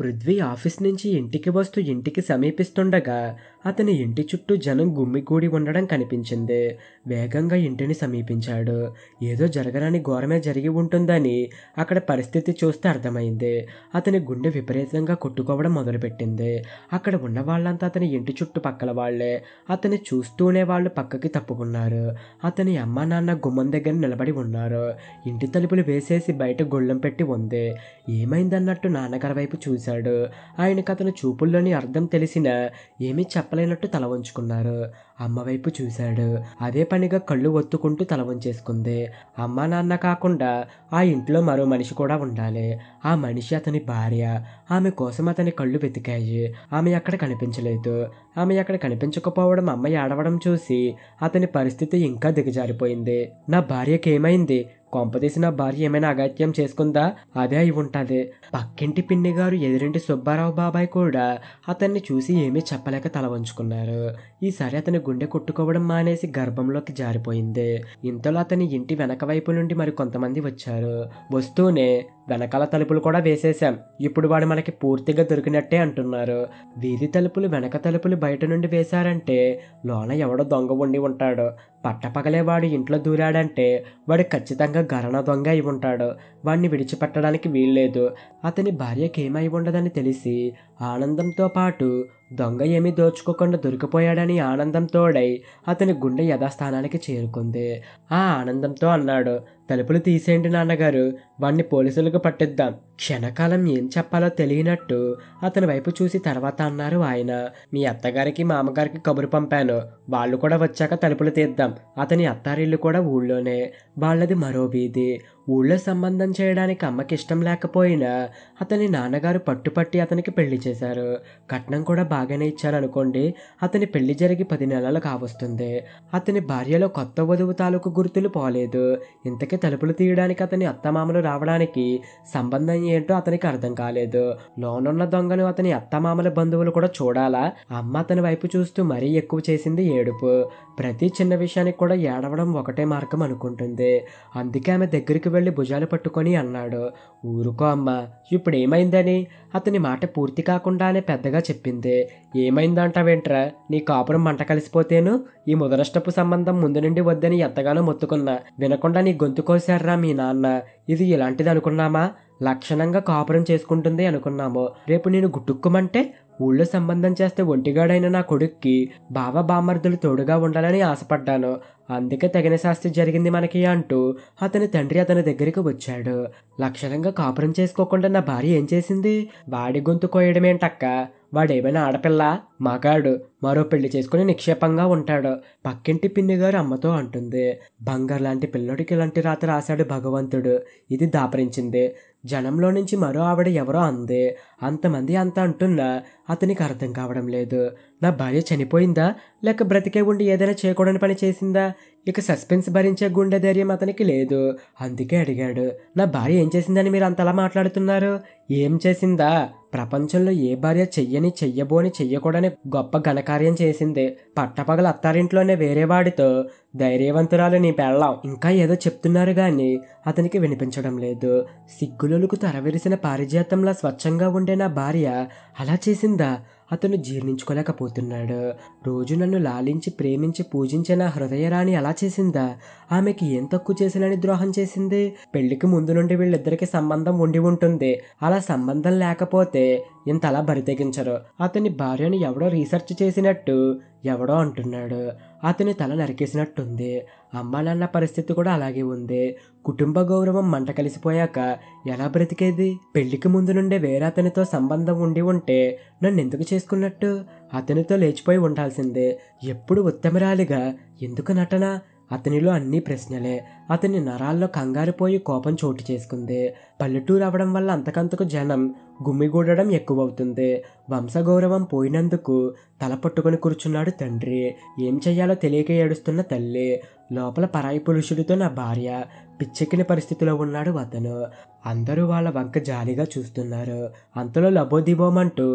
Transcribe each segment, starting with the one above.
Prithvi office నుంచి ఇంటికి వస్తూ ఇంటికి సమీపిస్తుండగా అతని ఇంటి చుట్టూ జనం గుమ్మిగూడి ఉండడం కనిపించింది వేగంగా ఇంటిని సమీపించాడు ఏదో జరగరాని ఘోరమే జరిగి ఉంటుందని అక్కడ పరిస్థితి చూస్తే అర్థమైంది అతని గుండె విపరీతంగా కొట్టుకోవడం మొదలుపెట్టింది అక్కడ ఉన్న వాళ్ళంతా అతని ఇంటి చుట్టూ పక్కల వాళ్లే అతని చూస్తూనే వాళ్ళు పక్కకి తప్పుకున్నారు అతని అమ్మ నాన్న గుమ్మం దగ్గర నిలబడి ఉన్నారు ఇంటి తలుపులు వేసేసి బయట గుళ్ళం పెట్టి ఉంది ఏమైందన్నట్టు నాన్నగారి వైపు చూశారు చేశాడు ఆయనకు అతను చూపుల్లోని అర్థం తెలిసిన ఏమీ చెప్పలేనట్టు తల వంచుకున్నారు అమ్మ వైపు చూశాడు అదే పనిగా కళ్ళు ఒత్తుకుంటూ తల వంచేసుకుంది అమ్మ నాన్న కాకుండా ఆ ఇంట్లో మరో మనిషి కూడా ఉండాలి ఆ మనిషి అతని భార్య ఆమె కోసం అతని కళ్ళు వెతికాయి ఆమె అక్కడ కనిపించలేదు ఆమె అక్కడ కనిపించకపోవడం అమ్మ ఏడవడం చూసి అతని పరిస్థితి ఇంకా దిగజారిపోయింది నా భార్యకి ఏమైంది కొంపదీసిన భార్య ఏమైనా అగత్యం చేసుకుందా అదే అయి ఉంటుంది పక్కింటి పిన్ని గారు ఎదురింటి సుబ్బారావు బాబాయ్ కూడా అతన్ని చూసి ఏమీ చెప్పలేక తల వంచుకున్నారు ఈసారి అతని గుండె కొట్టుకోవడం మానేసి గర్భంలోకి జారిపోయింది ఇంతలో అతని ఇంటి వెనక వైపు నుండి మరి కొంతమంది వచ్చారు వస్తూనే వెనకాల తలుపులు కూడా వేసేశాం ఇప్పుడు వాడు మనకి పూర్తిగా దొరికినట్టే అంటున్నారు వీధి తలుపులు వెనక తలుపులు బయట నుండి వేశారంటే లోన ఎవడో దొంగ ఉండి ఉంటాడు పట్టపగలే వాడు ఇంట్లో దూరాడంటే వాడు ఖచ్చితంగా గరణ దొంగ అయి ఉంటాడు వాడిని విడిచిపెట్టడానికి వీల్లేదు అతని భార్యకి ఏమై ఉండదని తెలిసి ఆనందంతో పాటు దొంగ ఏమీ దోచుకోకుండా దొరికిపోయాడని ఆనందంతోడై అతని గుండె యథాస్థానానికి చేరుకుంది ఆ ఆనందంతో అన్నాడు తలుపులు తీసేయండి నాన్నగారు వాణ్ణి పోలీసులకు పట్టిద్దాం క్షణకాలం ఏం చెప్పాలో తెలియనట్టు అతని వైపు చూసి తర్వాత అన్నారు ఆయన మీ అత్తగారికి మామగారికి కబురు పంపాను వాళ్ళు కూడా వచ్చాక తలుపులు తీద్దాం అతని అత్తారిల్లు కూడా ఊళ్ళోనే వాళ్ళది మరో వీధి ఊళ్ళో సంబంధం చేయడానికి అమ్మకి ఇష్టం లేకపోయినా అతని నాన్నగారు పట్టుపట్టి అతనికి పెళ్లి చేశారు కట్నం కూడా బాగానే ఇచ్చారనుకోండి అతని పెళ్లి జరిగి పది నెలలు కావస్తుంది అతని భార్యలో కొత్త వధువు తాలూకు గుర్తులు పోలేదు ఇంతకీ తలుపులు తీయడానికి అతని అత్తమామలు రావడానికి సంబంధం ఏంటో అతనికి అర్థం కాలేదు లోనున్న దొంగను అతని అత్తమామల బంధువులు కూడా చూడాలా అమ్మ అతని వైపు చూస్తూ మరీ ఎక్కువ చేసింది ఏడుపు ప్రతి చిన్న విషయానికి కూడా ఏడవడం ఒకటే మార్గం అనుకుంటుంది అందుకే ఆమె దగ్గరికి వెళ్ళి భుజాలు పట్టుకొని అన్నాడు ఊరుకో అమ్మ ఇప్పుడు ఏమైందని అతని మాట పూర్తి కాకుండానే పెద్దగా చెప్పింది ఏమైందంటావేంట్రా నీ కాపురం మంట కలిసిపోతేను ఈ ముదరష్టపు సంబంధం ముందు నుండి వద్దని ఎంతగానో మొత్తుకున్నా వినకుండా నీ గొంతు రా మీ నాన్న ఇది ఇలాంటిది అనుకున్నామా లక్షణంగా కాపురం చేసుకుంటుంది అనుకున్నాము రేపు నేను గుట్టుక్కుమంటే ఊళ్ళో సంబంధం చేస్తే ఒంటిగాడైన నా కొడుక్కి బావ బామర్దులు తోడుగా ఉండాలని ఆశపడ్డాను అందుకే తగిన శాస్తి జరిగింది మనకి అంటూ అతని తండ్రి అతని దగ్గరికి వచ్చాడు లక్షణంగా కాపురం చేసుకోకుండా నా భార్య ఏం చేసింది వాడి గొంతు కోయడమేంటక్క వాడేమైనా ఆడపిల్ల మగాడు మరో పెళ్లి చేసుకుని నిక్షేపంగా ఉంటాడు పక్కింటి పిన్ని గారు అమ్మతో అంటుంది బంగారు లాంటి పిల్లడికి ఇలాంటి రాత రాశాడు భగవంతుడు ఇది దాపరించింది జనంలో నుంచి మరో ఆవిడ ఎవరో అంది అంతమంది అంత అంటున్నా అతనికి అర్థం కావడం లేదు నా భార్య చనిపోయిందా లేక బ్రతికే ఉండి ఏదైనా చేయకూడని పని చేసిందా ఇక సస్పెన్స్ భరించే గుండె ధైర్యం అతనికి లేదు అందుకే అడిగాడు నా భార్య ఏం చేసిందని మీరు అంతలా మాట్లాడుతున్నారు ఏం చేసిందా ప్రపంచంలో ఏ భార్య చెయ్యని చెయ్యబోని చెయ్యకూడని గొప్ప ఘనకార్యం చేసింది పట్టపగల అత్తారింట్లోనే వేరే వాడితో ధైర్యవంతురాలు నీ పెళ్ళాం ఇంకా ఏదో చెప్తున్నారు గాని అతనికి వినిపించడం లేదు సిగ్గులొలుకు తరవిరిసిన పారిజాతంలా స్వచ్ఛంగా ఉండే నా భార్య అలా చేసిందా అతను జీర్ణించుకోలేకపోతున్నాడు రోజు నన్ను లాలించి ప్రేమించి పూజించే నా హృదయరాణి అలా చేసిందా ఆమెకి ఏం తక్కువ చేసినని ద్రోహం చేసింది పెళ్లికి ముందు నుండి వీళ్ళిద్దరికి సంబంధం ఉండి ఉంటుంది అలా సంబంధం లేకపోతే ఇంత అలా బరితెగించరు అతని భార్యను ఎవడో రీసెర్చ్ చేసినట్టు ఎవడో అంటున్నాడు అతని తల నరికేసినట్టుంది అమ్మ నాన్న పరిస్థితి కూడా అలాగే ఉంది కుటుంబ గౌరవం మంట కలిసిపోయాక ఎలా బ్రతికేది పెళ్లికి ముందు నుండే వేరే అతనితో సంబంధం ఉండి ఉంటే నన్ను ఎందుకు చేసుకున్నట్టు అతనితో లేచిపోయి ఉండాల్సిందే ఎప్పుడు ఉత్తమరాలిగా ఎందుకు నటన అతనిలో అన్ని ప్రశ్నలే అతని నరాల్లో కంగారుపోయి కోపం చోటు చేసుకుంది పల్లెటూరు అవడం వల్ల అంతకంతకు జనం గుమ్మిగూడడం ఎక్కువవుతుంది వంశగౌరవం పోయినందుకు తల పట్టుకొని కూర్చున్నాడు తండ్రి ఏం చెయ్యాలో తెలియక ఏడుస్తున్న తల్లి లోపల పరాయి పురుషుడితో నా భార్య పిచ్చెక్కిన పరిస్థితిలో ఉన్నాడు అతను అందరూ వాళ్ళ వంక జాలిగా చూస్తున్నారు అంతలో లబోదిబోమంటూ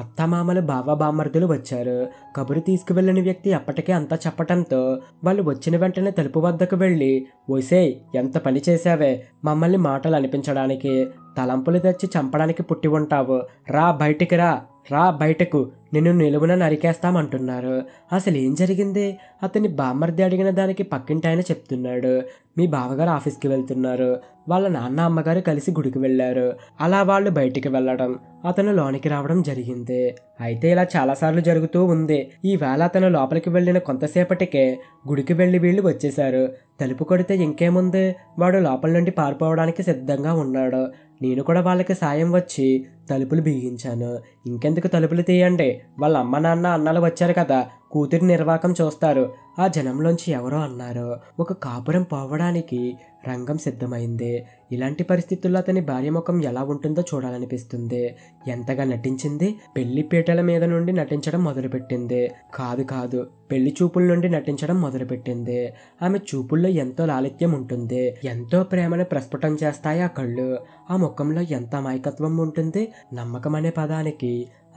అత్తమామలు బావబామర్దులు వచ్చారు కబురు తీసుకువెళ్ళిన వ్యక్తి అప్పటికే అంతా చెప్పటంతో వాళ్ళు వచ్చిన వెంటనే తలుపు వద్దకు వెళ్ళి ఒసేయ్ ఎంత పని చేశావే మమ్మల్ని మాటలు అనిపించడానికి తలంపులు తెచ్చి చంపడానికి పుట్టి ఉంటావు రా బయటికి రా రా బయటకు నిన్ను నిలువున నరికేస్తామంటున్నారు అసలు ఏం జరిగింది అతని బామ్మర్ది అడిగిన దానికి పక్కింటి ఆయన చెప్తున్నాడు మీ బావగారు ఆఫీస్కి వెళ్తున్నారు వాళ్ళ నాన్న అమ్మగారు కలిసి గుడికి వెళ్ళారు అలా వాళ్ళు బయటికి వెళ్ళడం అతను లోనికి రావడం జరిగింది అయితే ఇలా చాలాసార్లు జరుగుతూ ఉంది ఈవేళ అతను లోపలికి వెళ్ళిన కొంతసేపటికే గుడికి వెళ్ళి వీళ్ళు వచ్చేశారు తలుపు కొడితే ఇంకేముంది వాడు లోపల నుండి పారిపోవడానికి సిద్ధంగా ఉన్నాడు నేను కూడా వాళ్ళకి సాయం వచ్చి తలుపులు బిగించాను ఇంకెందుకు తలుపులు తీయండి వాళ్ళ అమ్మ నాన్న అన్నలు వచ్చారు కదా కూతురి నిర్వాకం చూస్తారు ఆ జనంలోంచి ఎవరో అన్నారు ఒక కాపురం పోవడానికి రంగం సిద్ధమైంది ఇలాంటి పరిస్థితుల్లో అతని భార్య ముఖం ఎలా ఉంటుందో చూడాలనిపిస్తుంది ఎంతగా నటించింది పెళ్లి పీటల మీద నుండి నటించడం మొదలుపెట్టింది కాదు కాదు పెళ్లి చూపుల నుండి నటించడం మొదలుపెట్టింది ఆమె చూపుల్లో ఎంతో లాలిత్యం ఉంటుంది ఎంతో ప్రేమను ప్రస్ఫుటం చేస్తాయి ఆ కళ్ళు ఆ ముఖంలో ఎంత అమాయకత్వం ఉంటుంది నమ్మకం అనే పదానికి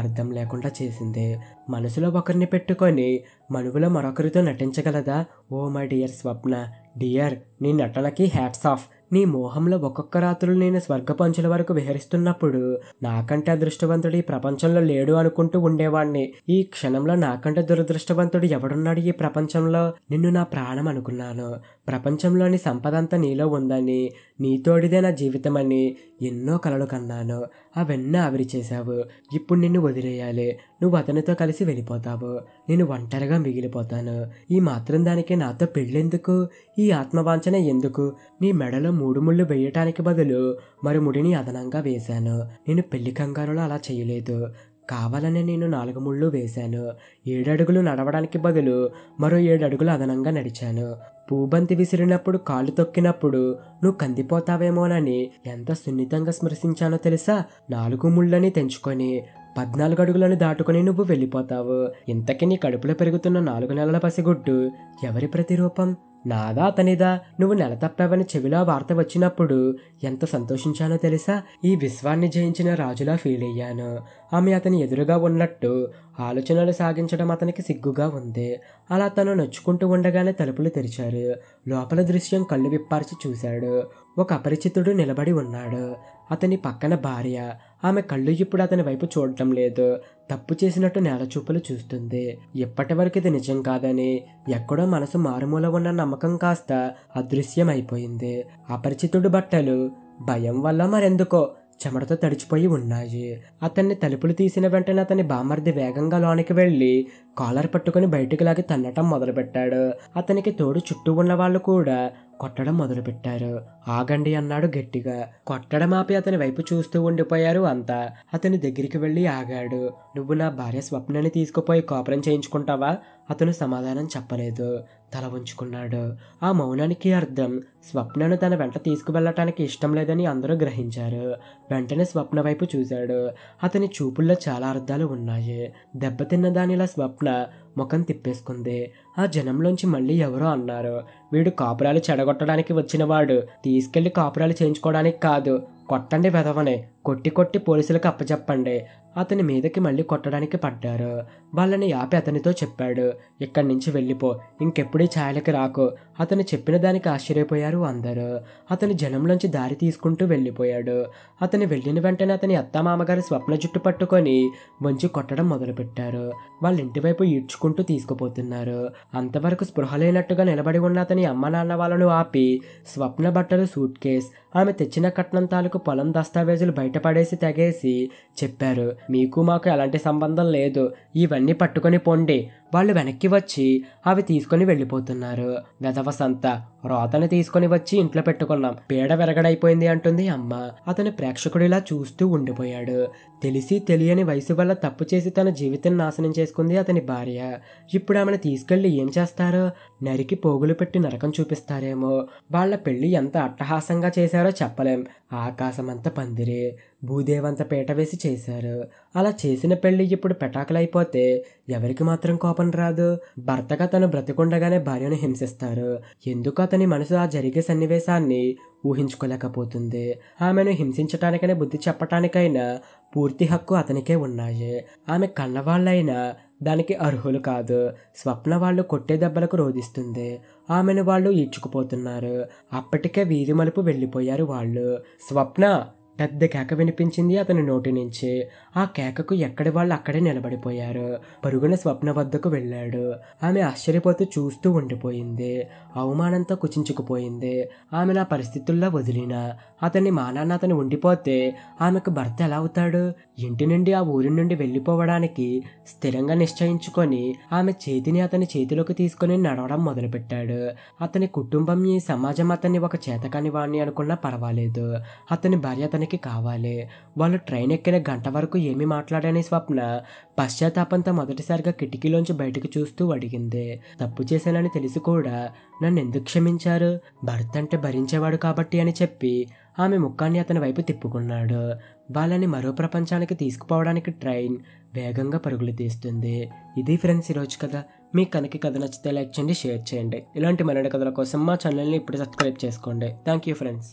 అర్థం లేకుండా చేసింది మనసులో ఒకరిని పెట్టుకొని మనువులో మరొకరితో నటించగలదా oh my dear Swapna dear నీ నటనకి హ్యాట్స్ ఆఫ్ నీ మోహంలో ఒక్కొక్క రాత్రులు నేను స్వర్గపంచుల వరకు విహరిస్తున్నప్పుడు నాకంటే అదృష్టవంతుడు ఈ ప్రపంచంలో లేడు అనుకుంటూ ఉండేవాణ్ణి ఈ క్షణంలో నాకంటే దురదృష్టవంతుడు ఎవడున్నాడు ఈ ప్రపంచంలో నిన్ను నా ప్రాణం అనుకున్నాను ప్రపంచంలోని సంపదంతా నీలో ఉందని నీతోడిదే నా జీవితమని ఎన్నో కలలు కన్నాను అవన్నీ ఆవిరి చేశావు ఇప్పుడు నిన్ను వదిలేయాలి నువ్వు అతనితో కలిసి వెళ్ళిపోతావు నేను ఒంటరిగా మిగిలిపోతాను ఈ మాత్రం దానికి నాతో పెళ్ళెందుకు ఈ ఆత్మవాంఛన ఎందుకు నీ మెడలో మూడు ముళ్ళు వేయటానికి బదులు మరో ముడిని అదనంగా వేశాను నేను పెళ్లి కంగారులో అలా చేయలేదు కావాలని నేను నాలుగు ముళ్ళు వేశాను ఏడడుగులు నడవడానికి బదులు మరో ఏడడుగులు అదనంగా నడిచాను పూబంతి విసిరినప్పుడు కాలు తొక్కినప్పుడు నువ్వు కందిపోతావేమోనని ఎంత సున్నితంగా స్మృశించానో తెలుసా నాలుగు ముళ్ళని తెంచుకొని పద్నాలుగు అడుగులను దాటుకుని నువ్వు వెళ్ళిపోతావు ఇంతకీ నీ కడుపులో పెరుగుతున్న నాలుగు నెలల పసిగుడ్డు ఎవరి ప్రతిరూపం నాదా అతనిదా నువ్వు నెల తప్పావని చెవిలో వార్త వచ్చినప్పుడు ఎంత సంతోషించానో తెలుసా ఈ విశ్వాన్ని జయించిన రాజులా ఫీల్ అయ్యాను ఆమె అతని ఎదురుగా ఉన్నట్టు ఆలోచనలు సాగించడం అతనికి సిగ్గుగా ఉంది అలా తను నొచ్చుకుంటూ ఉండగానే తలుపులు తెరిచారు లోపల దృశ్యం కళ్ళు విప్పార్చి చూశాడు ఒక అపరిచితుడు నిలబడి ఉన్నాడు అతని పక్కన భార్య ఆమె కళ్ళు ఇప్పుడు అతని వైపు చూడటం లేదు తప్పు చేసినట్టు నేల చూపులు చూస్తుంది ఇప్పటి వరకు ఇది నిజం కాదని ఎక్కడో మనసు మారుమూల ఉన్న నమ్మకం కాస్త అదృశ్యమైపోయింది అపరిచితుడు బట్టలు భయం వల్ల మరెందుకో చెమటతో తడిచిపోయి ఉన్నాయి అతన్ని తలుపులు తీసిన వెంటనే అతని బామర్ది వేగంగా లోనికి వెళ్ళి కాలర్ పట్టుకుని బయటకు లాగి తన్నటం మొదలుపెట్టాడు అతనికి తోడు చుట్టూ ఉన్న వాళ్ళు కూడా కొట్టడం మొదలుపెట్టారు ఆగండి అన్నాడు గట్టిగా కొట్టడం ఆపి అతని వైపు చూస్తూ ఉండిపోయారు అంతా అతని దగ్గరికి వెళ్ళి ఆగాడు నువ్వు నా భార్య స్వప్నని తీసుకుపోయి కోపరం చేయించుకుంటావా అతను సమాధానం చెప్పలేదు తల ఉంచుకున్నాడు ఆ మౌనానికి అర్థం స్వప్నను తన వెంట తీసుకువెళ్ళటానికి ఇష్టం లేదని అందరూ గ్రహించారు వెంటనే స్వప్న వైపు చూశాడు అతని చూపుల్లో చాలా అర్థాలు ఉన్నాయి దెబ్బతిన్న దానిలా స్వప్న ముఖం తిప్పేసుకుంది ఆ జనంలోంచి మళ్ళీ ఎవరో అన్నారు వీడు కాపురాలు చెడగొట్టడానికి వచ్చినవాడు తీసుకెళ్లి కాపురాలు చేయించుకోవడానికి కాదు కొట్టండి వెదవని కొట్టి కొట్టి పోలీసులకు అప్పచెప్పండి అతని మీదకి మళ్ళీ కొట్టడానికి పడ్డారు వాళ్ళని ఆపి అతనితో చెప్పాడు ఇక్కడి నుంచి వెళ్ళిపో ఇంకెప్పుడూ ఛాయలకి రాకు అతను చెప్పిన దానికి ఆశ్చర్యపోయారు అందరూ అతను జనంలోంచి దారి తీసుకుంటూ వెళ్ళిపోయాడు అతను వెళ్ళిన వెంటనే అతని అత్తమామగారి స్వప్న జుట్టు పట్టుకొని మంచి కొట్టడం మొదలుపెట్టారు వాళ్ళ ఇంటి వైపు ఈడ్చుకుంటూ తీసుకుపోతున్నారు అంతవరకు స్పృహ లేనట్టుగా నిలబడి ఉన్న అతని అమ్మ నాన్న వాళ్ళను ఆపి స్వప్న బట్టలు సూట్ కేస్ ఆమె తెచ్చిన కట్నం తాలూకు పొలం దస్తావేజులు బయట బయటపడేసి తెగేసి చెప్పారు మీకు మాకు ఎలాంటి సంబంధం లేదు ఇవన్నీ పట్టుకొని పొండి వాళ్ళు వెనక్కి వచ్చి అవి తీసుకుని వెళ్ళిపోతున్నారు సంత రోతని తీసుకుని వచ్చి ఇంట్లో పెట్టుకున్నాం పీడ వెరగడైపోయింది అంటుంది అమ్మ అతను ప్రేక్షకుడిలా చూస్తూ ఉండిపోయాడు తెలిసి తెలియని వయసు వల్ల తప్పు చేసి తన జీవితం నాశనం చేసుకుంది అతని భార్య ఇప్పుడు ఆమెను తీసుకెళ్లి ఏం చేస్తారో నరికి పోగులు పెట్టి నరకం చూపిస్తారేమో వాళ్ళ పెళ్లి ఎంత అట్టహాసంగా చేశారో చెప్పలేం ఆకాశమంత పందిరి భూదేవంత పీట వేసి చేశారు అలా చేసిన పెళ్లి ఇప్పుడు పెటాకులైపోతే ఎవరికి మాత్రం కోపం రాదు భర్తగా తను బ్రతికుండగానే భార్యను హింసిస్తారు ఎందుకు అతని మనసు ఆ జరిగే సన్నివేశాన్ని ఊహించుకోలేకపోతుంది ఆమెను హింసించటానికైనా బుద్ధి చెప్పటానికైనా పూర్తి హక్కు అతనికే ఉన్నాయి ఆమె కన్నవాళ్ళైనా దానికి అర్హులు కాదు స్వప్న వాళ్ళు కొట్టే దెబ్బలకు రోధిస్తుంది ఆమెను వాళ్ళు ఈడ్చుకుపోతున్నారు అప్పటికే వీధి మలుపు వెళ్ళిపోయారు వాళ్ళు స్వప్న పెద్ద కేక వినిపించింది అతని నోటి నుంచి ఆ కేకకు ఎక్కడి వాళ్ళు అక్కడే నిలబడిపోయారు పరుగున స్వప్న వద్దకు వెళ్ళాడు ఆమె ఆశ్చర్యపోతూ చూస్తూ ఉండిపోయింది అవమానంతో కుచించుకుపోయింది ఆమె నా పరిస్థితుల్లో వదిలిన అతని మానాన్న అతను ఉండిపోతే ఆమెకు భర్త ఎలా అవుతాడు ఇంటి నుండి ఆ ఊరి నుండి వెళ్ళిపోవడానికి స్థిరంగా నిశ్చయించుకొని ఆమె చేతిని అతని చేతిలోకి తీసుకుని నడవడం మొదలుపెట్టాడు అతని కుటుంబం ఈ సమాజం అతన్ని ఒక చేతకాని వాణ్ణి అనుకున్నా పర్వాలేదు అతని భార్య అతనికి కావాలి వాళ్ళు ట్రైన్ ఎక్కిన గంట వరకు ఏమి మాట్లాడని స్వప్న పశ్చాత్తాపంతో మొదటిసారిగా కిటికీలోంచి బయటకు చూస్తూ అడిగింది తప్పు చేశానని తెలిసి కూడా నన్ను ఎందుకు క్షమించారు భర్త అంటే భరించేవాడు కాబట్టి అని చెప్పి ఆమె ముఖాన్ని అతని వైపు తిప్పుకున్నాడు వాళ్ళని మరో ప్రపంచానికి తీసుకుపోవడానికి ట్రైన్ వేగంగా పరుగులు తీస్తుంది ఇది ఫ్రెండ్స్ ఈరోజు కథ మీకు కనుక కథ నచ్చితే లైక్ చేయండి షేర్ చేయండి ఇలాంటి మరిన్ని కథల కోసం మా ఛానల్ని ఇప్పుడు సబ్స్క్రైబ్ చేసుకోండి థ్యాంక్ యూ ఫ్రెండ్స్